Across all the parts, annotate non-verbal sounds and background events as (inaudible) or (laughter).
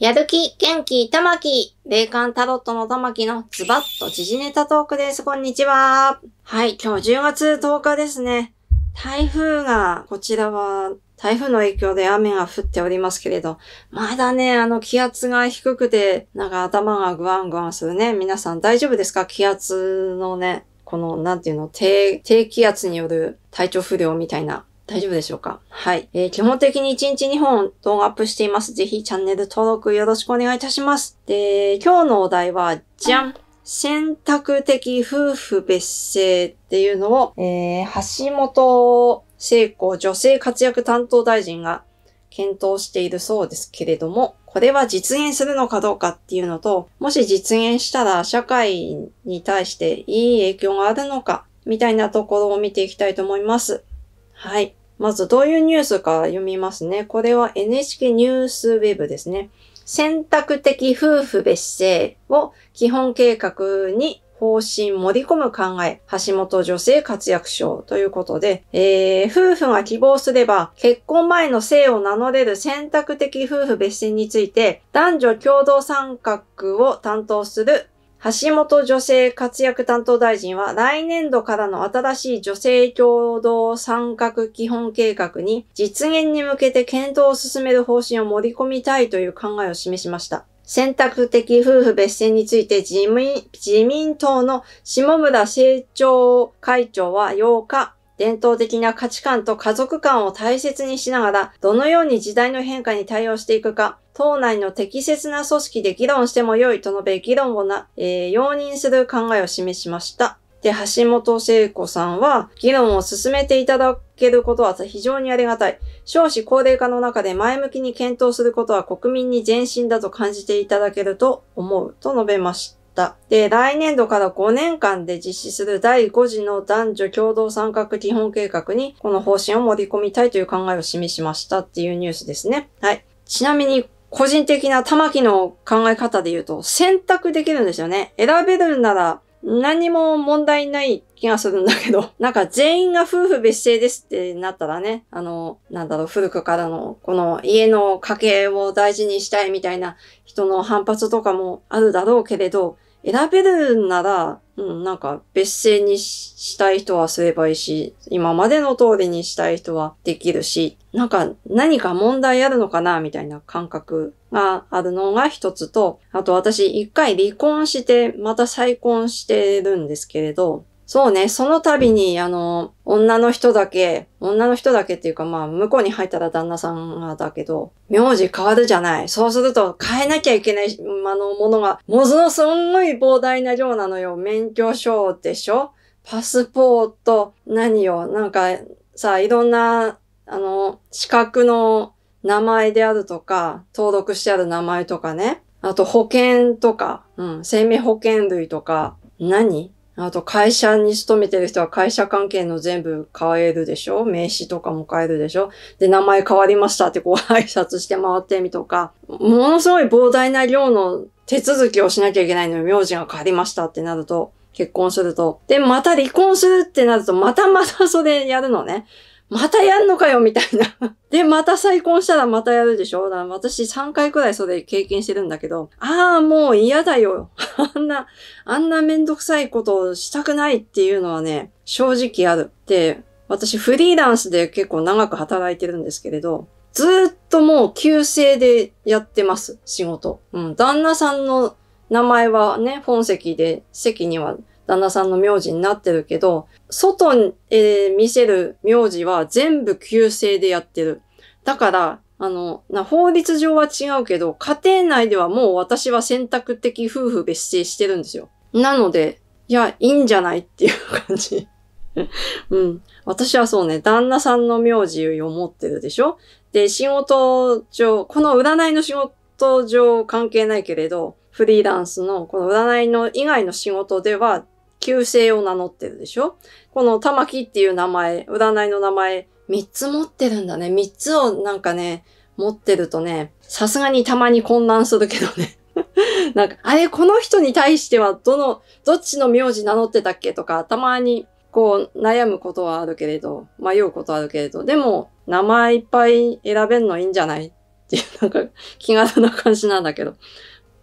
やる気、元気、玉木、霊感タロットのたまきのズバッと時事ネタトークです。こんにちは。はい、今日10月10日ですね。台風が、こちらは台風の影響で雨が降っておりますけれど、まだね、あの気圧が低くて、なんか頭がグワングワンするね。皆さん大丈夫ですか気圧のね、この、なんていうの、低、低気圧による体調不良みたいな大丈夫でしょうかはい。えー、基本的に1日2本動画アップしています。ぜひチャンネル登録よろしくお願いいたします。で、今日のお題は、じゃん選択的夫婦別姓っていうのを、えー、橋本聖子女性活躍担当大臣が検討しているそうですけれども、これは実現するのかどうかっていうのと、もし実現したら社会に対していい影響があるのか、みたいなところを見ていきたいと思います。はい。まずどういうニュースか読みますね。これは NHK ニュースウェブですね。選択的夫婦別姓を基本計画に方針盛り込む考え、橋本女性活躍賞ということで、えー、夫婦が希望すれば結婚前の姓を名乗れる選択的夫婦別姓について男女共同参画を担当する橋本女性活躍担当大臣は来年度からの新しい女性共同参画基本計画に実現に向けて検討を進める方針を盛り込みたいという考えを示しました。選択的夫婦別姓について自民自民党の下村政調会長は8日、伝統的な価値観と家族観を大切にしながら、どのように時代の変化に対応していくか、党内の適切な組織で議論してもよいと述べ、議論をな、えー、容認する考えを示しました。で、橋本聖子さんは、議論を進めていただけることは非常にありがたい。少子高齢化の中で前向きに検討することは国民に前進だと感じていただけると思うと述べました。た。。で、来年度から5年間で実施する第5次の男女共同参画基本計画に、この方針を盛り込みたいという考えを示しましたっていうニュースですね。はい。ちなみに、個人的な玉木の考え方で言うと、選択できるんですよね。選べるなら、何も問題ない気がするんだけど、(laughs) なんか全員が夫婦別姓ですってなったらね、あの、なんだろう、古くからの、この家の家計を大事にしたいみたいな人の反発とかもあるだろうけれど、選べるなら、うん、なんか別姓にしたい人はすればいいし、今までの通りにしたい人はできるし、なんか何か問題あるのかなみたいな感覚があるのが一つと、あと私一回離婚して、また再婚してるんですけれど、そうね、その度に、あの、女の人だけ、女の人だけっていうかまあ、向こうに入ったら旦那さんがだけど、名字変わるじゃない。そうすると変えなきゃいけない、あの、ものが、ものすんごい膨大な量なのよ。免許証でしょパスポート、何よ、なんか、さ、いろんな、あの、資格の名前であるとか、登録してある名前とかね。あと保険とか、うん、生命保険類とか、何あと会社に勤めてる人は会社関係の全部変えるでしょ名刺とかも変えるでしょで、名前変わりましたってこう挨拶して回ってみとか、ものすごい膨大な量の手続きをしなきゃいけないのに名字が変わりましたってなると、結婚すると。で、また離婚するってなると、またまたそれやるのね。またやんのかよみたいな (laughs) で、また再婚したらまたやるでしょだから私3回くらいそれ経験してるんだけど、ああ、もう嫌だよ。(laughs) あんな、あんなめんどくさいことをしたくないっていうのはね、正直ある。で、私フリーランスで結構長く働いてるんですけれど、ずっともう旧姓でやってます、仕事。うん、旦那さんの名前はね、本籍で、席には旦那さんの名字になってるけど、外え見せる名字は全部旧姓でやってる。だから、あの、な法律上は違うけど、家庭内ではもう私は選択的夫婦別姓してるんですよ。なので、いや、いいんじゃないっていう感じ。(laughs) うん。私はそうね、旦那さんの名字を持ってるでしょで、仕事上、この占いの仕事上関係ないけれど、フリーランスのこの占いの以外の仕事では旧姓を名乗ってるでしょこの玉木っていう名前、占いの名前、3つ持ってるんだね。3つをなんかね、持ってるとね、さすがにたまに混乱するけどね。(laughs) なんか、あれ、この人に対しては、どの、どっちの名字名乗ってたっけとか、たまに、こう、悩むことはあるけれど、迷うことはあるけれど、でも、名前いっぱい選べんのいいんじゃないっていう、なんか、気軽な感じなんだけど。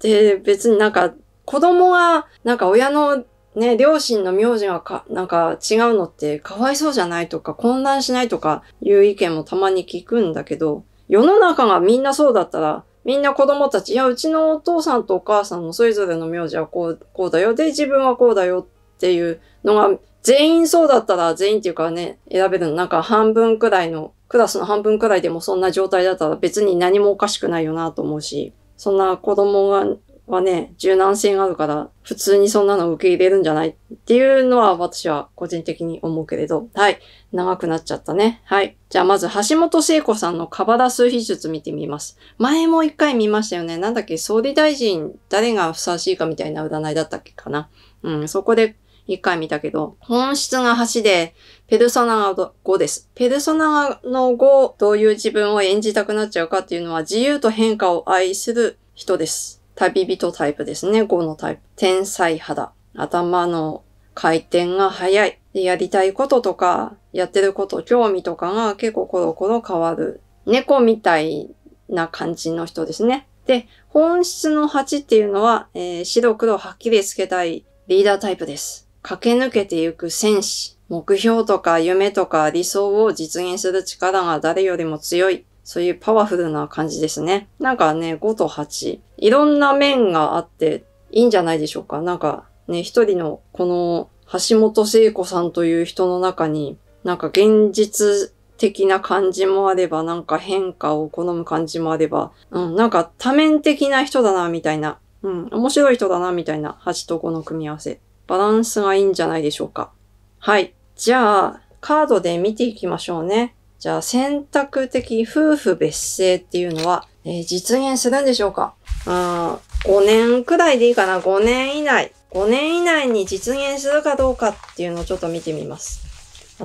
で、別になんか、子供が、なんか親のね、両親の名字がか、なんか違うのってかわいそうじゃないとか混乱しないとかいう意見もたまに聞くんだけど、世の中がみんなそうだったら、みんな子供たち、いや、うちのお父さんとお母さんのそれぞれの名字はこう、こうだよ。で、自分はこうだよっていうのが、全員そうだったら、全員っていうかね、選べるの、なんか半分くらいの、クラスの半分くらいでもそんな状態だったら別に何もおかしくないよなと思うし、そんな子供がはね、柔軟性があるから、普通にそんなの受け入れるんじゃないっていうのは私は個人的に思うけれど。はい。長くなっちゃったね。はい。じゃあまず、橋本聖子さんのカバラ数秘術見てみます。前も一回見ましたよね。なんだっけ、総理大臣、誰がふさわしいかみたいな占いだったっけかな。うん、そこで一回見たけど、本質が橋で、ペルソナが5です。ペルソナの5、どういう自分を演じたくなっちゃうかっていうのは、自由と変化を愛する人です。旅人タイプですね。5のタイプ。天才肌。頭の回転が速い。で、やりたいこととか、やってること、興味とかが結構コロコロ変わる。猫みたいな感じの人ですね。で、本質の8っていうのは、えー、白黒はっきりつけたいリーダータイプです。駆け抜けてゆく戦士。目標とか夢とか理想を実現する力が誰よりも強い。そういうパワフルな感じですね。なんかね、5と8。いろんな面があっていいんじゃないでしょうか。なんかね、一人のこの橋本聖子さんという人の中に、なんか現実的な感じもあれば、なんか変化を好む感じもあれば、うん、なんか多面的な人だな、みたいな。うん、面白い人だな、みたいな8と5の組み合わせ。バランスがいいんじゃないでしょうか。はい。じゃあ、カードで見ていきましょうね。じゃあ選択的夫婦別姓っていうのは、えー、実現するんでしょうかあ5年くらいでいいかな ?5 年以内。5年以内に実現するかどうかっていうのをちょっと見てみます。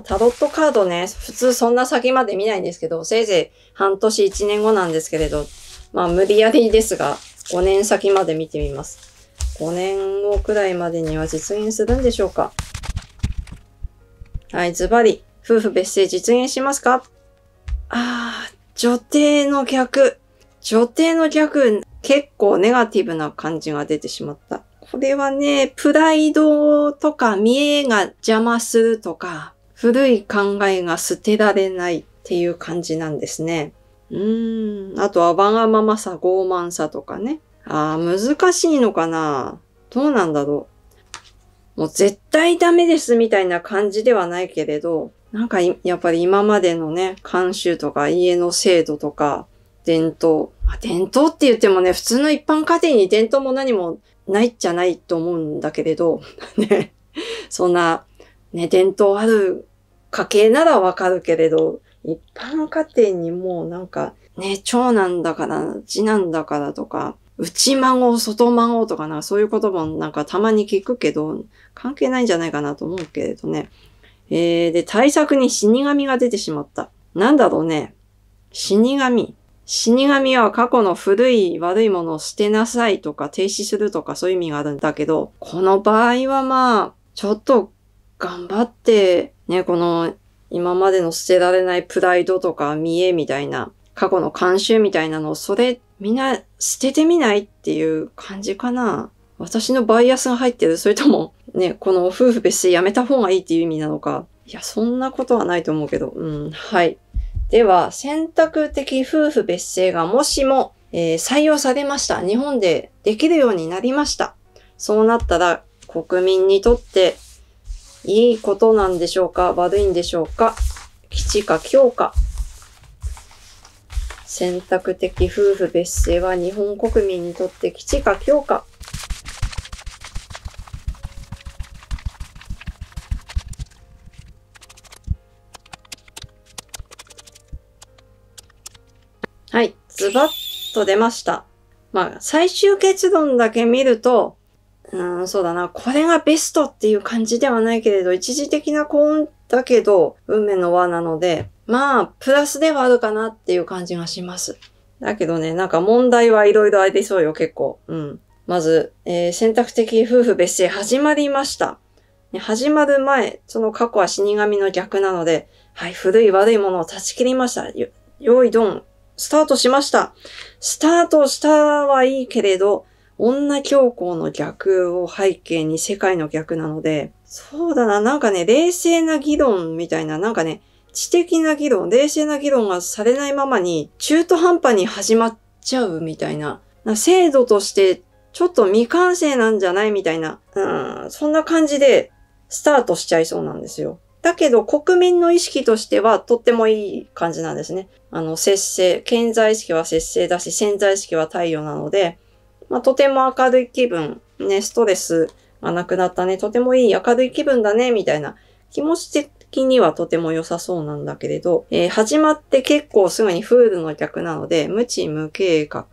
タロットカードね、普通そんな先まで見ないんですけど、せいぜい半年1年後なんですけれど、まあ無理やりですが、5年先まで見てみます。5年後くらいまでには実現するんでしょうかはい、ズバリ。夫婦別姓実現しますかああ、女帝の逆。女帝の逆、結構ネガティブな感じが出てしまった。これはね、プライドとか見栄が邪魔するとか、古い考えが捨てられないっていう感じなんですね。うーん。あとはわがままさ、傲慢さとかね。ああ、難しいのかなどうなんだろう。もう絶対ダメですみたいな感じではないけれど、なんかやっぱり今までのね、慣習とか家の制度とか伝統、まあ、伝統って言ってもね、普通の一般家庭に伝統も何もないっちゃないと思うんだけれど、(laughs) ね、そんな、ね、伝統ある家系ならわかるけれど、一般家庭にもうなんか、ね、長男だから、次男だからとか、内孫、外孫とかな、そういう言葉もなんかたまに聞くけど、関係ないんじゃないかなと思うけれどね。えー、で、対策に死神が出てしまった。なんだろうね。死神。死神は過去の古い悪いものを捨てなさいとか停止するとかそういう意味があるんだけど、この場合はまあ、ちょっと頑張って、ね、この今までの捨てられないプライドとか見えみたいな、過去の慣習みたいなのをそれみんな捨ててみないっていう感じかな。私のバイアスが入ってるそれともね、この夫婦別姓やめた方がいいっていう意味なのか。いや、そんなことはないと思うけど、うん、はい。では、選択的夫婦別姓がもしも、えー、採用されました。日本でできるようになりました。そうなったら、国民にとっていいことなんでしょうか悪いんでしょうか基地か強化選択的夫婦別姓は日本国民にとって基地か強化はい、ズバッと出ました。まあ、最終結論だけ見ると、うん、そうだな、これがベストっていう感じではないけれど、一時的な幸運だけど、運命の輪なので、まあ、プラスではあるかなっていう感じがします。だけどね、なんか問題はいろいろありそうよ、結構。うん。まず、えー、選択的夫婦別姓始まりました。始まる前、その過去は死神の逆なので、はい、古い悪いものを断ち切りました。よ、よいどん、スタートしました。スタートしたはいいけれど、女教皇の逆を背景に世界の逆なので、そうだな、なんかね、冷静な議論みたいな、なんかね、知的な議論、冷静な議論がされないままに、中途半端に始まっちゃうみたいな、な制度としてちょっと未完成なんじゃないみたいな、うん、そんな感じでスタートしちゃいそうなんですよ。だけど国民の意識としてはとってもいい感じなんですね。あの、節制、健在意識は節制だし、潜在意識は太陽なので、まあ、とても明るい気分、ね、ストレスがなくなったね、とてもいい明るい気分だね、みたいな気持ち的にはとても良さそうなんだけれど、えー、始まって結構すぐにフールの逆なので、無知無計画。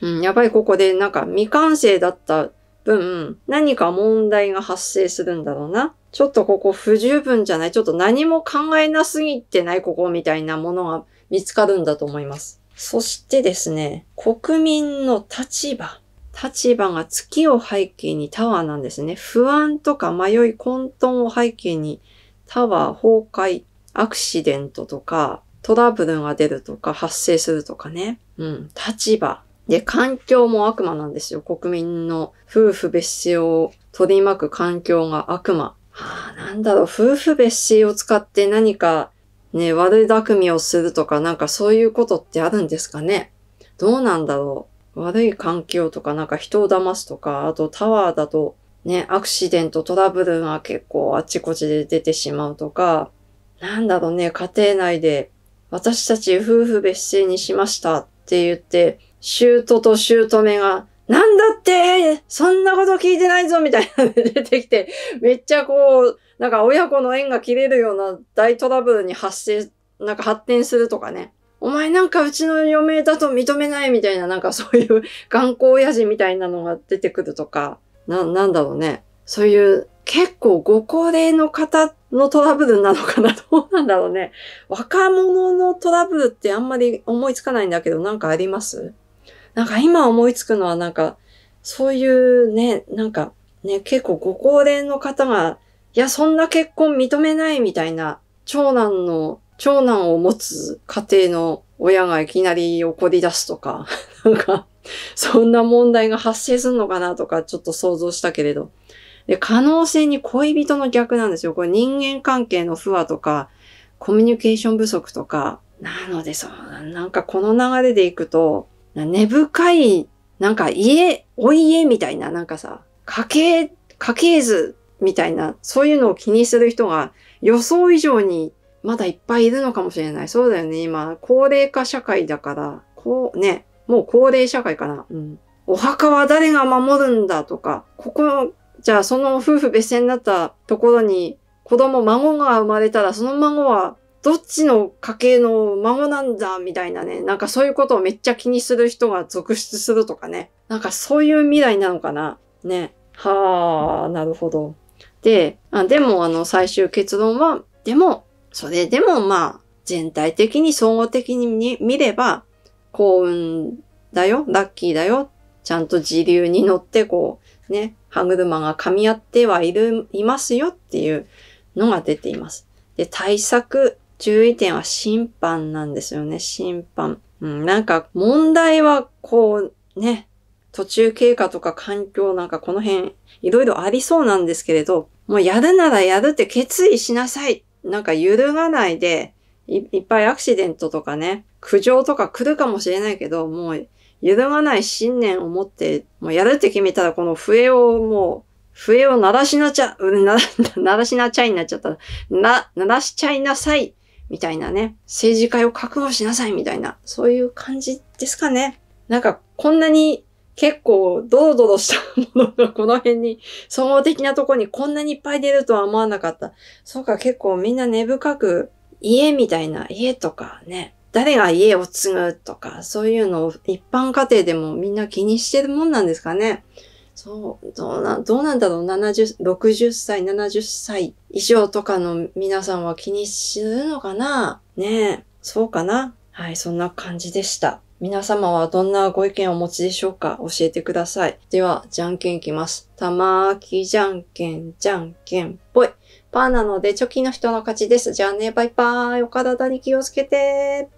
うん、やばい、ここでなんか未完成だった分何か問題が発生するんだろうな。ちょっとここ不十分じゃない。ちょっと何も考えなすぎてないここみたいなものが見つかるんだと思います。そしてですね、国民の立場。立場が月を背景にタワーなんですね。不安とか迷い混沌を背景にタワー崩壊、アクシデントとかトラブルが出るとか発生するとかね。うん、立場。で、環境も悪魔なんですよ。国民の夫婦別姓を取り巻く環境が悪魔。はあ、なんだろう、夫婦別姓を使って何かね、悪い巧みをするとか、なんかそういうことってあるんですかねどうなんだろう。悪い環境とか、なんか人を騙すとか、あとタワーだとね、アクシデント、トラブルが結構あちこちで出てしまうとか、なんだろうね、家庭内で私たち夫婦別姓にしましたって言って、トと姑が、なんだってそんなこと聞いてないぞみたいなので (laughs) 出てきて、めっちゃこう、なんか親子の縁が切れるような大トラブルに発生、なんか発展するとかね。お前なんかうちの嫁だと認めないみたいな、なんかそういう頑固親父みたいなのが出てくるとか、な、なんだろうね。そういう結構ご高齢の方のトラブルなのかなどうなんだろうね。若者のトラブルってあんまり思いつかないんだけど、なんかありますなんか今思いつくのはなんか、そういうね、なんかね、結構ご高齢の方が、いや、そんな結婚認めないみたいな、長男の、長男を持つ家庭の親がいきなり怒り出すとか、(laughs) なんか、そんな問題が発生するのかなとか、ちょっと想像したけれど。で、可能性に恋人の逆なんですよ。これ人間関係の不和とか、コミュニケーション不足とか、なのでそう、なんかこの流れでいくと、根深い、なんか家、お家みたいな、なんかさ、家系、家系図みたいな、そういうのを気にする人が予想以上にまだいっぱいいるのかもしれない。そうだよね。今、高齢化社会だから、こう、ね、もう高齢社会かな。うん。お墓は誰が守るんだとか、ここ、じゃあその夫婦別姓になったところに子供、孫が生まれたら、その孫はどっちの家系の孫なんだ、みたいなね。なんかそういうことをめっちゃ気にする人が続出するとかね。なんかそういう未来なのかな。ね。はあ、なるほど。で、あでもあの最終結論は、でも、それでもまあ、全体的に総合的に見れば、幸運だよ、ラッキーだよ、ちゃんと自流に乗ってこう、ね、歯車が噛み合ってはいる、いますよっていうのが出ています。で、対策注意点は審判なんですよね、審判。うん、なんか問題はこうね、途中経過とか環境なんかこの辺いろいろありそうなんですけれど、もうやるならやるって決意しなさい。なんか揺るがないでい、いっぱいアクシデントとかね、苦情とか来るかもしれないけど、もう揺るがない信念を持って、もうやるって決めたらこの笛をもう、笛を鳴らしなちゃ、(laughs) 鳴らしなちゃいになっちゃった。な、鳴らしちゃいなさい。みたいなね、政治家を覚悟しなさいみたいな、そういう感じですかね。なんか、こんなに結構ドロドロしたものがこの辺に、総合的なとこにこんなにいっぱい出るとは思わなかった。そうか、結構みんな根深く、家みたいな、家とかね、誰が家を継ぐとか、そういうのを一般家庭でもみんな気にしてるもんなんですかね。そう、どうな、どうなんだろう ?70、60歳、70歳以上とかの皆さんは気にするのかなねえ、そうかなはい、そんな感じでした。皆様はどんなご意見をお持ちでしょうか教えてください。では、じゃんけんいきます。たまーきじゃんけん、じゃんけんぽい。パーなので、チョキの人の勝ちです。じゃあね、バイバーイ。お体に気をつけて